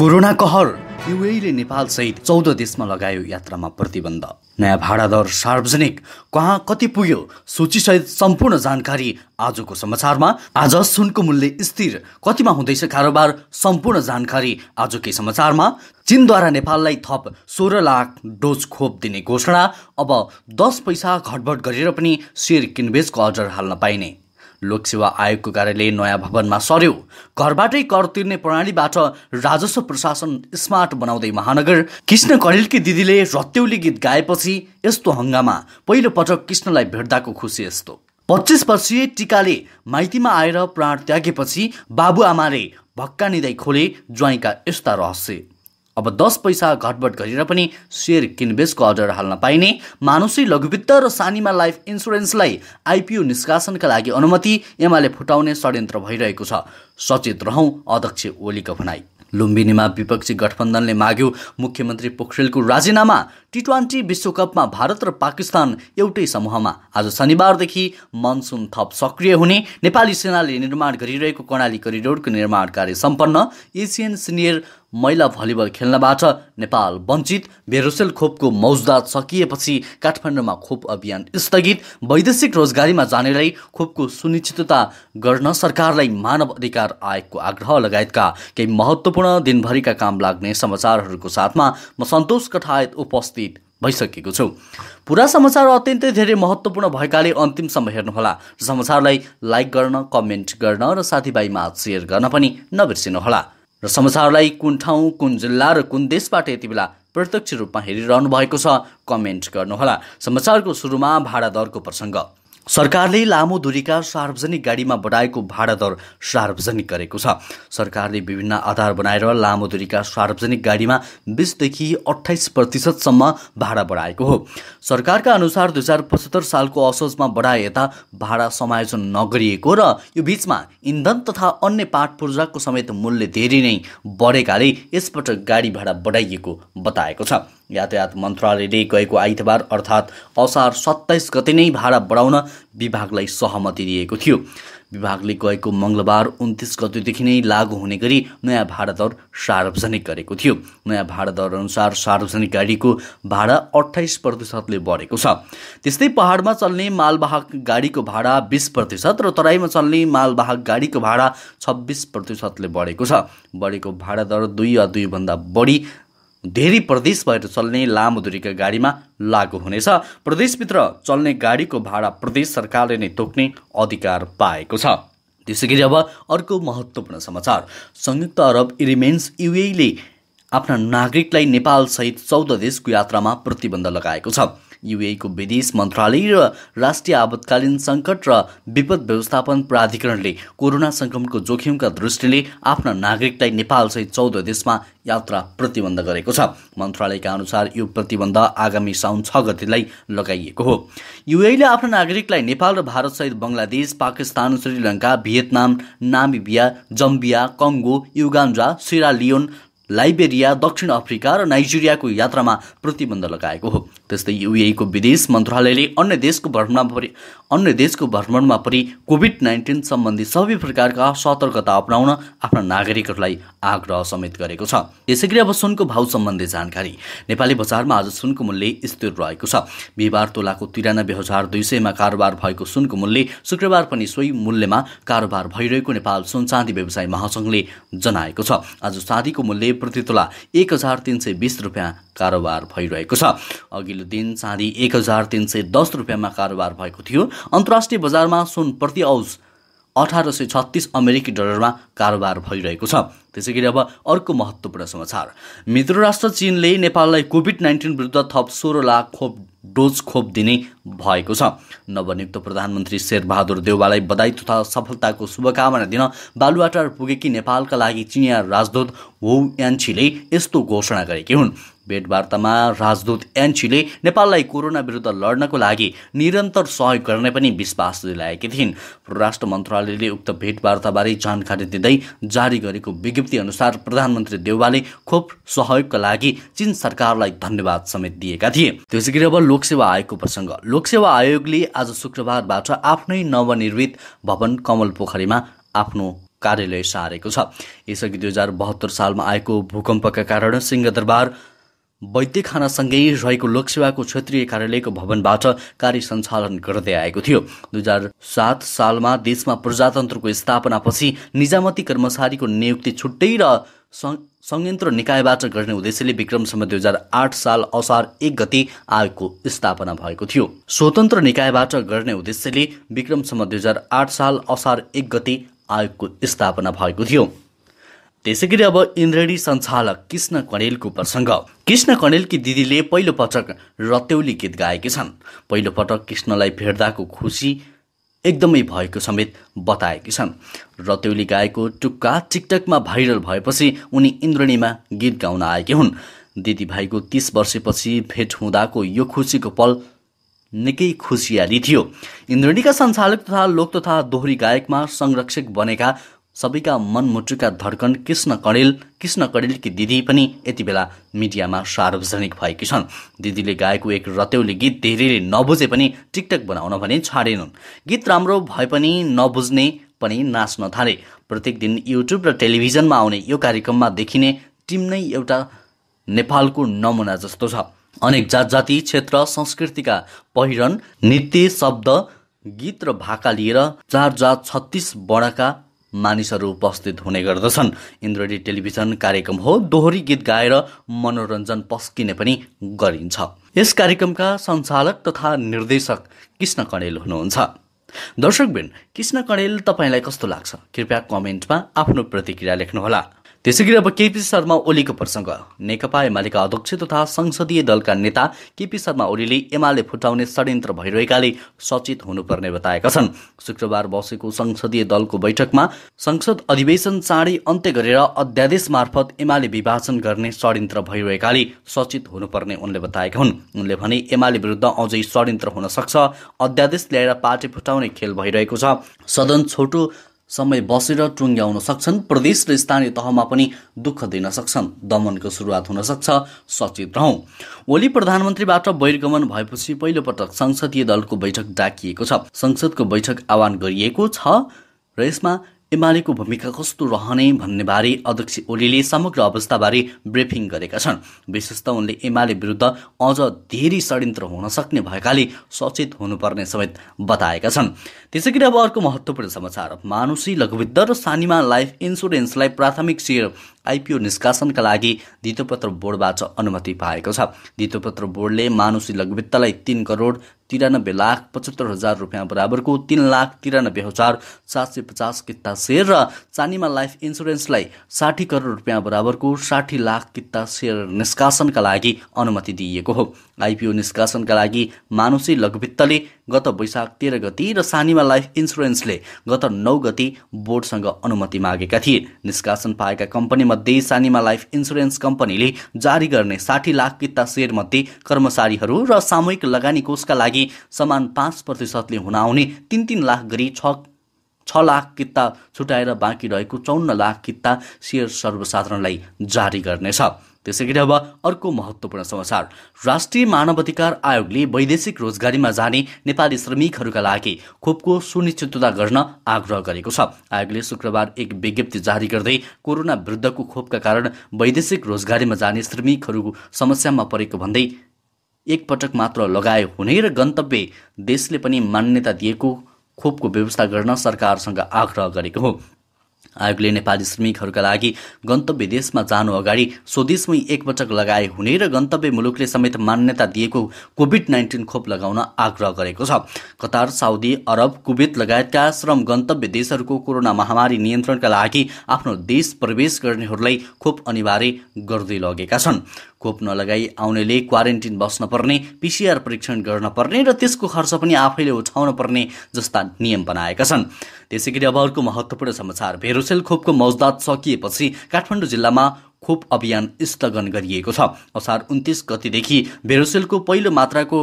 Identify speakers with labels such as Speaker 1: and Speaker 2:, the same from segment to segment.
Speaker 1: corona कहर युएले सहित चौध देशमा लगायो यात्रामा प्रतिबन्ध नयाँ भाडा दर सार्वजनिक कहाँ कति पुग्यो सूची सहित सम्पूर्ण जानकारी आजको समाचारमा आज सुनको मूल्य स्थिर कतिमा हुँदैछ कारोबार सम्पूर्ण जानकारी आजकै समाचारमा चीनद्वारा नेपाललाई थप सोह्र लाख डोज खोप दिने घोषणा अब दस पैसा घटबट गरेर पनि सेयर किनबेचको अर्डर हाल्न पाइने लोकसेवा आयोगको कार्यालय नयाँ भवनमा सर्यो घरबाटै कर तिर्ने प्रणालीबाट राजस्व प्रशासन स्मार्ट बनाउँदै महानगर कृष्ण कडेलकी दिदीले रत्यौली गीत गाएपछि यस्तो हङ्गामा पहिलो पटक कृष्णलाई भेट्दाको खुसी यस्तो पच्चिस वर्षीय टिकाले माइतीमा आएर प्राण त्यागेपछि बाबुआमाले भक्कानिँदै खोले ज्वाइँका यस्ता रहस्य अब दस पैसा घटबट गरेर पनि सेयर किनबेचको अर्डर हाल्न पाइने मानुषी लघुवित्त र सानीमा लाइफ इन्सुरेन्सलाई आइपिओ निष्कासनका लागि अनुमति एमाले फुटाउने षड्यन्त्र भइरहेको छ सचेत रहौँ अध्यक्ष ओलीको भनाई लुम्बिनीमा विपक्षी गठबन्धनले माग्यो मुख्यमन्त्री पोखरेलको राजीनामा टी ट्वेन्टी विश्वकपमा भारत र पाकिस्तान एउटै समूहमा आज शनिबारदेखि मनसुन थप सक्रिय हुने नेपाली सेनाले निर्माण गरिरहेको कर्णाली करिडोरको निर्माण कार्य सम्पन्न एसियन सिनियर महिला भलिबल खेल्नबाट नेपाल वञ्चित भेरोसेल खोपको मौजदात सकिएपछि काठमाडौँमा खोप अभियान स्थगित वैदेशिक रोजगारीमा जानेलाई खोपको सुनिश्चितता गर्न सरकारलाई मानव अधिकार आयोगको आग्रह लगायतका केही महत्त्वपूर्ण दिनभरिका काम लाग्ने समाचारहरूको साथमा म सन्तोष कठायत उपस्थित भइसकेको छौँ पुरा समाचार अत्यन्तै धेरै महत्त्वपूर्ण भएकाले अन्तिमसम्म हेर्नुहोला समाचारलाई लाइक गर्न कमेन्ट गर्न र साथीभाइमा सेयर गर्न पनि नबिर्सिनुहोला र समाचारलाई कुन ठाउँ कुन जिल्ला र कुन देशबाट यति बेला प्रत्यक्ष रूपमा हेरिरहनु भएको छ कमेन्ट गर्नुहोला समाचारको सुरुमा भाडा दरको प्रसङ्ग सरकारले लामो दूरीका सार्वजनिक गाडीमा बढाएको भाडा दर सार्वजनिक गरेको छ सरकारले विभिन्न आधार बनाएर लामो दूरीका सार्वजनिक गाडीमा बिसदेखि अठाइस प्रतिशतसम्म भाडा बढाएको हो सरकारका अनुसार दुई हजार पचहत्तर सालको असोजमा बढाए यता भाडा समायोजन नगरिएको र यो बिचमा इन्धन तथा अन्य पाठ पूर्जाको समेत मूल्य धेरै नै बढेकाले यसपटक गाडी भाडा बढाइएको बताएको छ यातायात मन्त्रालयले गएको आइतबार अर्थात् असार सत्ताइस गते नै भाडा बढाउन विभागलाई सहमति दिएको थियो विभागले गएको मङ्गलबार उन्तिस गतिदेखि नै लागू हुने गरी नयाँ भाडा दर सार्वजनिक गरेको थियो नयाँ भाडा दर अनुसार सार्वजनिक गाडीको भाडा अठाइस प्रतिशतले बढेको छ त्यस्तै पहाडमा चल्ने मालवाहक गाडीको भाडा बिस प्रतिशत र तराईमा चल्ने मालवाहक गाडीको भाडा छब्बिस प्रतिशतले बढेको छ बढेको भाडा दर दुई वा दुईभन्दा बढी धेरै प्रदेश भएर चल्ने लामो दूरीका गाडीमा लागु हुनेछ प्रदेशभित्र चल्ने गाडीको भाडा प्रदेश सरकारले नै तोक्ने अधिकार पाएको छ त्यसै गरी अब अर्को महत्त्वपूर्ण समाचार संयुक्त अरब इरिमेन्स युएले आफ्ना नागरिकलाई नेपालसहित चौध देशको यात्रामा प्रतिबन्ध लगाएको छ युएको विदेश मन्त्रालय र राष्ट्रिय आपतकालीन सङ्कट र विपद व्यवस्थापन प्राधिकरणले कोरोना सङ्क्रमणको जोखिमका दृष्टिले आफ्ना नागरिकलाई नेपालसहित चौध देशमा यात्रा प्रतिबन्ध गरेको छ मन्त्रालयका अनुसार यो प्रतिबन्ध आगामी साउन छ गतिलाई लगाइएको हो युएले आफ्ना नागरिकलाई नेपाल र भारतसहित Bangladesh Pakistan Sri Lanka Vietnam Namibia Zambia Congo Uganda Sierra Leone Liberia दक्षिण अफ्रिका र नाइजेरियाको यात्रामा प्रतिबन्ध लगाएको हो त्यस्तै युएको विदेश मन्त्रालयले अन्य देशको भ्रमणमा परि अन्य देशको भ्रमणमा पनि कोभिड नाइन्टिन सम्बन्धी सबै प्रकारका सतर्कता अप्नाउन आफ्ना नागरिकहरूलाई आग्रह समेत गरेको छ यसै गरी अब सुनको भाउ सम्बन्धी जानकारी नेपाली बजारमा आज सुनको मूल्य स्थिर रहेको छ बिहिबार तोलाको तिरानब्बे हजार दुई सयमा कारोबार भएको सुनको मूल्य शुक्रबार पनि सोही मूल्यमा कारोबार भइरहेको नेपाल सुन चाँदी व्यवसाय महासङ्घले जनाएको छ आज चाँदीको मूल्य प्रति तोला एक हजार तिन सय बिस रुपियाँ कारोबार भइरहेको छ अघिल्लो दिन चाँदी एक हजार तिन सय दस रुपियाँमा कारोबार भएको थियो अन्तर्राष्ट्रिय बजारमा सुन प्रति औस अठार सय छत्तिस अमेरिकी डलरमा कारोबार भइरहेको छ त्यसै गरी अब अर्को महत्त्वपूर्ण समाचार मित्र राष्ट्र चिनले नेपाललाई कोभिड नाइन्टिन विरुद्ध थप सोह्र लाख खोप डोज खोप दिने भएको छ नवनियुक्त प्रधानमन्त्री शेरबहादुर देउवालाई बधाई तथा सफलताको शुभकामना दिन बालुवाटार पुगेकी नेपालका लागि चिनिया राजदूत वु यान्छीले यस्तो घोषणा गरेकी हुन् भेटवार्तामा राजदूत एन्चीले नेपाललाई कोरोना विरुद्ध लड्नको लागि निरन्तर सहयोग गर्ने पनि विश्वास दिलाएकी थिइन् परराष्ट्र मन्त्रालयले उक्त भेटवार्ताबारे जानकारी दिँदै जारी गरेको विज्ञप्ति अनुसार प्रधानमन्त्री देउवाले खोप सहयोगका लागि चीन सरकारलाई धन्यवाद समेत दिएका थिए त्यसै गरी अब लोकसेवा आयोगको प्रसङ्ग लोकसेवा आयोगले आज शुक्रबारबाट आफ्नै नवनिर्मित भवन कमल पोखरीमा आफ्नो कार्यालय सारेको छ यसअघि दुई हजार बहत्तर सालमा आएको भूकम्पका कारण सिंहदरबार वैद्य खानासँगै रहेको लोकसेवाको क्षेत्रीय कार्यालयको भवनबाट कार्य सञ्चालन गर्दै आएको थियो दुई हजार सात सालमा देशमा प्रजातन्त्रको स्थापनापछि निजामती कर्मचारीको नियुक्ति छुट्टै र संयन्त्र निकायबाट गर्ने उद्देश्यले विक्रमसम्म दुई हजार आठ साल असार एक गति आयोगको स्थापना भएको थियो स्वतन्त्र निकायबाट गर्ने उद्देश्यले विक्रमसम्म दुई हजार आठ साल असार एक गति आयोगको स्थापना भएको थियो त्यसै गरी अब इन्द्रणी सञ्चालक कृष्ण कणेलको प्रसङ्ग कृष्ण कणेलकी दिदीले पहिलो पटक रत्यौली गीत गाएकी छन् पहिलो पटक कृष्णलाई भेट्दाको खुसी एकदमै भएको समेत बताएकी छन् रत्यौली गाएको टुक्का टिकटकमा भाइरल भएपछि उनी इन्द्रणीमा गीत गाउन आएकी हुन् दिदीभाइको तिस वर्षपछि भेट हुँदाको यो खुसीको पल निकै खुसियाली थियो इन्द्रणीका सञ्चालक तथा लोक तथा दोहोरी गायकमा संरक्षक बनेका सबैका मनमुटुका धड्कन कृष्ण कडेल कृष्ण कडेलकी दिदी पनि यति बेला मिडियामा सार्वजनिक भएकी छन् दिदीले गाएको एक रत्यौली गीत धेरैले नबुझे पनि टिकटक बनाउन भने छाडेनन् गीत राम्रो भए पनि नबुझ्ने पनि नाच्न थाले प्रत्येक दिन युट्युब र टेलिभिजनमा आउने यो कार्यक्रममा देखिने टिम नै एउटा नेपालको नमुना जस्तो छ अनेक जात जाति क्षेत्र संस्कृतिका पहिरन नृत्य शब्द गीत र भाका लिएर चार जात छत्तिस बडाका मानिसहरू उपस्थित हुने गर्दछन् इन्द्रडी टेलिभिजन कार्यक्रम हो दोहोरी गीत गाएर मनोरञ्जन पस्किने पनि गरिन्छ यस कार्यक्रमका सञ्चालक तथा निर्देशक कृष्ण कणेल हुनुहुन्छ दर्शकबिन कृष्ण कणेल तपाईँलाई कस्तो लाग्छ कृपया कमेन्टमा आफ्नो प्रतिक्रिया लेख्नुहोला त्यसै गरी अब केपी शर्मा ओलीको प्रसङ्ग नेकपा एमालेका अध्यक्ष तथा संसदीय दलका नेता केपी शर्मा ओलीले एमाले फुटाउने षड्यन्त्र भइरहेकाले सचेत हुनुपर्ने बताएका छन् शुक्रबार बसेको संसदीय दलको बैठकमा संसद अधिवेशन चाँडै अन्त्य गरेर अध्यादेश मार्फत एमाले विभाजन गर्ने षड्यन्त्र भइरहेकाले सचेत हुनुपर्ने उनले बताएका हुन् उनले भने एमाले विरुद्ध अझै षड्यन्त्र हुन सक्छ अध्यादेश ल्याएर पार्टी फुटाउने टुङ्ग्याउने खेल भइरहेको छ सदन छोटो समय बसेर टुङ्ग्याउन सक्छन् प्रदेश र स्थानीय तहमा पनि दुःख दिन सक्छन् दमनको सुरुवात हुन सक्छ सचेत रहौँ ओली प्रधानमन्त्रीबाट बहिर्गमन भएपछि पहिलोपटक संसदीय दलको बैठक डाकिएको छ संसदको बैठक आह्वान गरिएको छ र यसमा एमालेको भूमिका कस्तो रहने भन्नेबारे अध्यक्ष ओलीले समग्र अवस्थाबारे ब्रिफिङ गरेका छन् विशेष उनले एमाले विरुद्ध अझ धेरै षड्यन्त्र हुन सक्ने भएकाले सचेत हुनुपर्ने समेत बताएका छन् त्यसै गरी अब अर्को महत्त्वपूर्ण समाचार मानुषी लघुवित्त र सानिमा लाइफ इन्सुरेन्सलाई प्राथमिक सेयर आइपिओ निष्कासनका लागि धितोपत्र बोर्डबाट अनुमति पाएको छ धितोपत्र बोर्डले मानुसी लघुवित्तलाई तिन करोड तिरानब्बे लाख पचहत्तर हजार रुपियाँ बराबरको तिन लाख तिरानब्बे हजार सात सय पचास कित्ता सेयर र चानीमा लाइफ इन्सुरेन्सलाई साठी करोड रुपियाँ बराबरको साठी लाख कित्ता सेयर निष्कासनका लागि अनुमति दिइएको हो आइपिओ निष्कासनका लागि मानुसी लघुवित्तले गत वैशाख तेह्र गति र सानीमा लाइफ इन्सुरेन्सले गत नौ गति बोर्डसँग अनुमति मागेका थिए निष्कासन पाएका कम्पनीमध्ये सानीमा लाइफ इन्सुरेन्स कम्पनीले जारी गर्ने साठी लाख किता सेयरमध्ये कर्मचारीहरू र सामूहिक लगानी कोषका लागि समान पाँच प्रतिशतले हुन आउने तिन तिन लाख गरी छ छ लाख किता छुट्याएर बाँकी रहेको चौन्न लाख किता सेयर सर्वसाधारणलाई जारी गर्नेछ त्यसै गरी अब अर्को महत्त्वपूर्ण समाचार राष्ट्रिय मानवाधिकार आयोगले वैदेशिक रोजगारीमा जाने नेपाली श्रमिकहरूका लागि खोपको सुनिश्चितता गर्न आग्रह गरेको छ आयोगले शुक्रबार एक विज्ञप्ति जारी गर्दै कोरोना विरुद्धको खोपका कारण वैदेशिक रोजगारीमा जाने श्रमिकहरूको समस्यामा परेको भन्दै एकपटक मात्र लगाए हुने र गन्तव्य देशले पनि मान्यता दिएको खोपको व्यवस्था गर्न सरकारसँग आग्रह गरेको हो आयोगले नेपाली श्रमिकहरूका लागि गन्तव्य देशमा जानु अगाडि स्वदेशमै एकपटक लगाए हुने र गन्तव्य मुलुकले समेत मान्यता दिएको कोभिड नाइन्टिन खोप लगाउन आग्रह गरेको छ कतार साउदी अरब कुवेत लगायतका श्रम गन्तव्य देशहरूको कोरोना महामारी नियन्त्रणका लागि आफ्नो देश प्रवेश गर्नेहरूलाई खोप अनिवार्य गर्दै लगेका छन् खोप नलगाई आउनेले क्वारेन्टिन बस्न पर्ने पिसिआर परीक्षण गर्न पर्ने र त्यसको खर्च पनि आफैले उठाउन पर्ने जस्ता नियम बनाएका छन् त्यसै गरी अब अर्को महत्त्वपूर्ण समाचार भेरोसेल खोपको मौजदात सकिएपछि काठमाडौँ जिल्लामा खोप अभियान स्थगन गरिएको छ असार उन्तिस गतिदेखि भेरोसेलको पहिलो मात्राको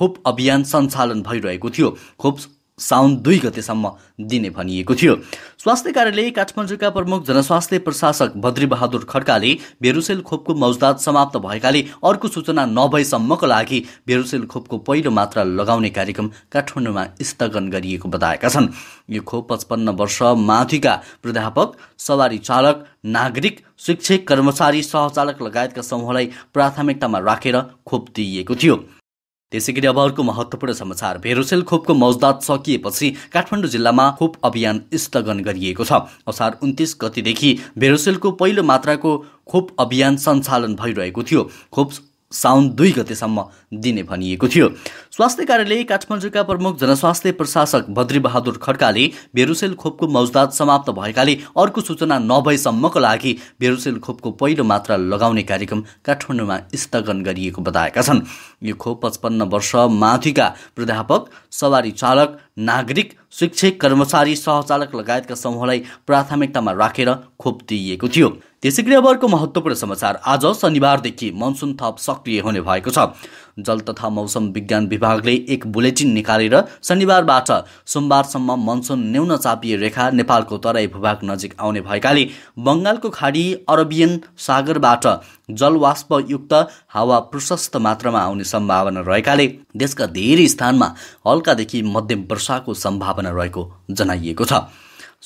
Speaker 1: खोप अभियान सञ्चालन भइरहेको थियो खोप साउन दुई गतेसम्म दिने भनिएको थियो स्वास्थ्य कार्यालय काठमाडौँका प्रमुख जनस्वास्थ्य प्रशासक बद्रीबहादुर खड्काले भेरुसेल खोपको मौजदात समाप्त भएकाले अर्को सूचना नभएसम्मको लागि भेरुसेल खोपको पहिलो मात्रा लगाउने कार्यक्रम काठमाडौँमा स्थगन गरिएको बताएका छन् यो खोप पचपन्न वर्ष माथिका प्राध्यापक सवारी चालक नागरिक शिक्षक कर्मचारी सहचालक लगायतका समूहलाई प्राथमिकतामा राखेर खोप दिइएको थियो त्यसै गरी अब अर्को महत्वपूर्ण समाचार भेरोसेल खोपको मौजदात सकिएपछि काठमाडौँ जिल्लामा खोप अभियान स्थगन गरिएको छ असार उन्तिस गतिदेखि भेरोसेलको पहिलो मात्राको खोप अभियान सञ्चालन भइरहेको थियो खोप साउन दुई गतेसम्म दिने भनिएको थियो स्वास्थ्य कार्यालय काठमाडौँका प्रमुख जनस्वास्थ्य प्रशासक बद्री बहादुर खड्काले भेरुसेल खोपको मौजदात समाप्त भएकाले अर्को सूचना नभएसम्मको लागि भेरुसेल खोपको पहिलो मात्रा लगाउने कार्यक्रम काठमाडौँमा स्थगन गरिएको बताएका छन् यो खोप पचपन्न वर्ष माथिका प्राध्यापक सवारी चालक नागरिक शिक्षक कर्मचारी सहचालक लगायतका समूहलाई प्राथमिकतामा राखेर खोप दिइएको थियो त्यसै गरी अब महत्त्वपूर्ण समाचार आज शनिबारदेखि मनसुन थप सक्रिय हुने भएको छ जल तथा मौसम विज्ञान विभागले एक बुलेटिन निकालेर शनिबारबाट सोमबारसम्म मनसुन न्यून चापिए रेखा नेपालको तराई भूभाग नजिक आउने भएकाले बङ्गालको खाडी अरबियन सागरबाट जलवाष्पयुक्त हावा प्रशस्त मात्रामा आउने सम्भावना रहेकाले देशका धेरै स्थानमा हल्कादेखि मध्यम वर्षाको सम्भावना रहेको जनाइएको छ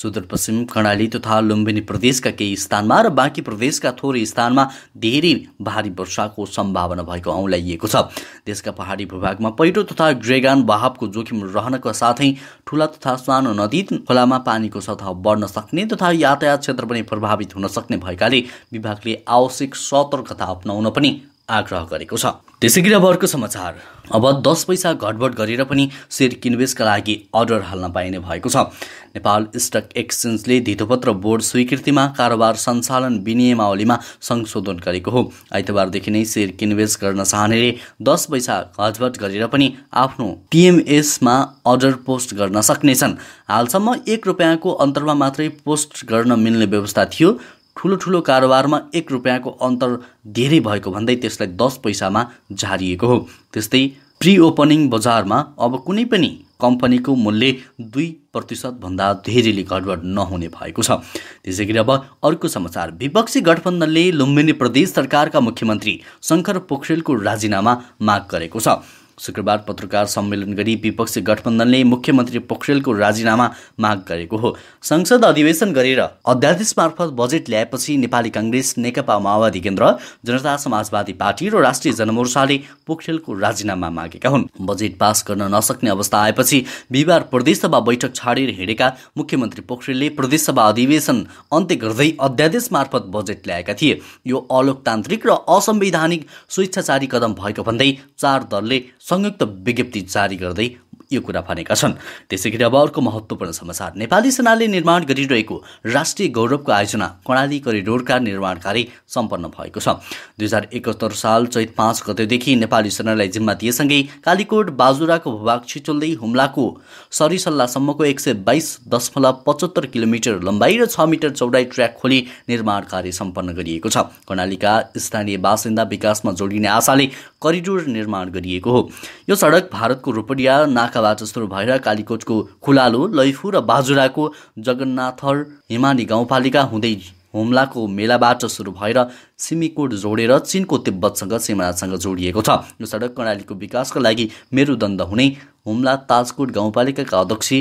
Speaker 1: सुदूरपश्चिम कर्णाली तथा लुम्बिनी प्रदेशका केही स्थानमा र बाँकी प्रदेशका थोरै स्थानमा धेरै भारी वर्षाको सम्भावना भएको औँलाइएको छ देशका पहाडी भूभागमा पहिरो तथा ग्रेगान बहावको जोखिम रहनका साथै ठुला तथा सानो नदी खोलामा पानीको सतह बढ्न सक्ने तथा यातायात क्षेत्र पनि प्रभावित हुन सक्ने भएकाले विभागले आवश्यक सतर्कता अप्नाउन पनि आग्रह गरेको छ त्यसै गरी अब अर्को समाचार अब दस पैसा घटबट गरेर पनि सेयर किनबेचका लागि अर्डर हाल्न पाइने भएको छ नेपाल स्टक एक्सचेन्जले धितोपत्र बोर्ड स्वीकृतिमा कारोबार सञ्चालन विनियमावलीमा संशोधन गरेको हो आइतबारदेखि नै सेयर किनबेच गर्न चाहनेले दस पैसा घटबट गरेर पनि आफ्नो पिएमएसमा अर्डर पोस्ट गर्न सक्नेछन् हालसम्म एक रुपियाँको अन्तरमा मात्रै पोस्ट गर्न मिल्ने व्यवस्था थियो ठुलो ठुलो कारोबारमा एक रुपियाँको अन्तर धेरै भएको भन्दै त्यसलाई दस पैसामा झारिएको हो त्यस्तै प्रि ओपनिङ बजारमा अब कुनै पनि कम्पनीको मूल्य दुई प्रतिशतभन्दा धेरैले गडबड नहुने भएको छ त्यसै गरी अब अर्को समाचार विपक्षी गठबन्धनले लुम्बिनी प्रदेश सरकारका मुख्यमन्त्री शङ्कर पोखरेलको राजीनामा माग गरेको छ शुक्रबार पत्रकार सम्मेलन गरी विपक्षी गठबन्धनले मुख्यमन्त्री पोखरेलको राजीनामा माग गरेको हो संसद अधिवेशन गरेर अध्यादेश मार्फत बजेट ल्याएपछि नेपाली काङ्ग्रेस नेकपा माओवादी केन्द्र जनता समाजवादी पार्टी र राष्ट्रिय जनमोर्चाले पोखरेलको राजीनामा मागेका हुन् बजेट पास गर्न नसक्ने अवस्था आएपछि बिहिबार प्रदेशसभा बैठक छाडेर हिँडेका मुख्यमन्त्री पोखरेलले प्रदेशसभा अधिवेशन अन्त्य गर्दै अध्यादेश मार्फत बजेट ल्याएका थिए यो अलोकतान्त्रिक र असंवैधानिक स्वेच्छाचारी कदम भएको भन्दै चार दलले संयुक्त विज्ञप्ति जारी गर्दै यो कुरा भनेका छन् त्यसै गरी अब अर्को महत्त्वपूर्ण समाचार नेपाली सेनाले निर्माण गरिरहेको राष्ट्रिय गौरवको आयोजना कर्णाली करिडोरका निर्माण कार्य सम्पन्न भएको छ दुई हजार एकहत्तर साल चैत पाँच गतेदेखि नेपाली सेनालाई जिम्मा दिएसँगै कालीकोट बाजुराको भूभाग छिचोल्दै हुम्लाको सरिसल्लासम्मको एक सय बाइस दशमलव पचहत्तर किलोमिटर लम्बाइ र छ मिटर चौडाइ ट्र्याक खोली निर्माण कार्य सम्पन्न गरिएको छ कर्णालीका स्थानीय बासिन्दा विकासमा जोडिने आशाले करिडोर निर्माण गरिएको हो यो सडक भारतको रोपडिया नाकाबाट सुरु भएर कालीकोटको खुलालो लैफु र बाजुराको जगन्नाथर हिमाली गाउँपालिका हुँदै हुम्लाको मेलाबाट सुरु भएर सिमीकोट जोडेर चिनको तिब्बतसँग सिमानासँग जोडिएको छ यो सडक कर्णालीको विकासको लागि मेरुदण्ड हुने हुम्ला ताजकोट गाउँपालिकाका अध्यक्ष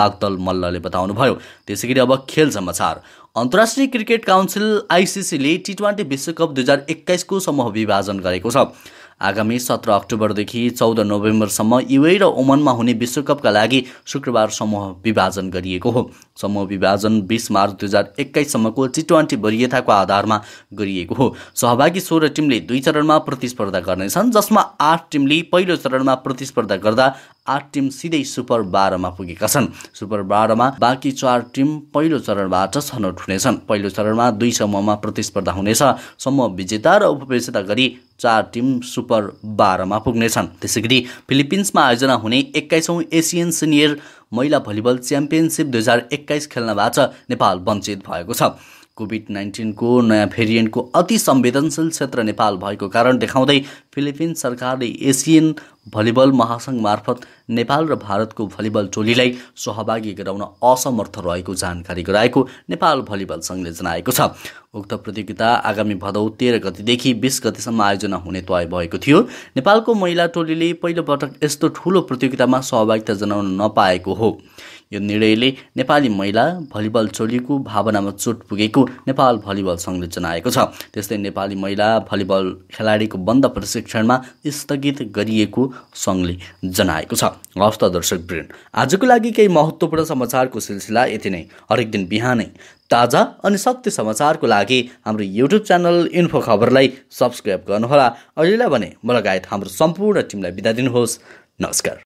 Speaker 1: बागदल मल्लले बताउनुभयो त्यसै गरी अब खेल समाचार अन्तर्राष्ट्रिय क्रिकेट काउन्सिल आइसिसीले टी ट्वेन्टी विश्वकप दुई हजार एक्काइसको समूह विभाजन गरेको छ आगामी सत्र अक्टोबरदेखि चौध नोभेम्बरसम्म युए र ओमनमा हुने विश्वकपका लागि शुक्रबार समूह विभाजन गरिएको हो समूह विभाजन बिस मार्च दुई हजार एक्काइससम्मको टी ट्वेन्टी वरियताको आधारमा गरिएको हो सहभागी सोह्र टिमले दुई चरणमा प्रतिस्पर्धा गर्नेछन् जसमा आठ टिमले पहिलो चरणमा प्रतिस्पर्धा गर्दा आठ टिम सिधै सुपर बाह्रमा पुगेका छन् सुपर बाह्रमा बाँकी चार टिम पहिलो चरणबाट छनौट हुनेछन् पहिलो चरणमा दुई समूहमा प्रतिस्पर्धा हुनेछ समूह विजेता र उपविजेता गरी चार टिम सुपर बाह्रमा पुग्नेछन् त्यसै गरी फिलिपिन्समा आयोजना हुने एक्काइसौँ एसियन सिनियर महिला भलिबल च्याम्पियनसिप दुई हजार एक्काइस खेल्नबाट नेपाल वञ्चित भएको छ कोभिड नाइन्टिनको नयाँ भेरिएन्टको अति संवेदनशील क्षेत्र नेपाल भएको कारण देखाउँदै फिलिपिन्स सरकारले एसियन भलिबल महासङ्घ मार्फत नेपाल र भारतको भलिबल टोलीलाई सहभागी गराउन असमर्थ रहेको जानकारी गराएको नेपाल भलिबल सङ्घले जनाएको छ उक्त प्रतियोगिता आगामी भदौ तेह्र गतिदेखि बिस गतिसम्म आयोजना हुने तय भएको थियो नेपालको महिला टोलीले पहिलोपटक यस्तो ठुलो प्रतियोगितामा सहभागिता जनाउन नपाएको हो यो निर्णयले नेपाली महिला भलिबल चोलीको भावनामा चोट पुगेको नेपाल भलिबल सङ्घले जनाएको छ त्यस्तै नेपाली महिला भलिबल खेलाडीको बन्द प्रशिक्षणमा स्थगित गरिएको सङ्घले जनाएको छ हस्त दर्शक ब्रेन आजको लागि केही महत्त्वपूर्ण समाचारको सिलसिला यति नै हरेक दिन बिहानै ताजा अनि सत्य समाचारको लागि हाम्रो युट्युब च्यानल इन्फो खबरलाई सब्सक्राइब गर्नुहोला अहिलेलाई भने म लगायत हाम्रो सम्पूर्ण टिमलाई बिदा दिनुहोस् नमस्कार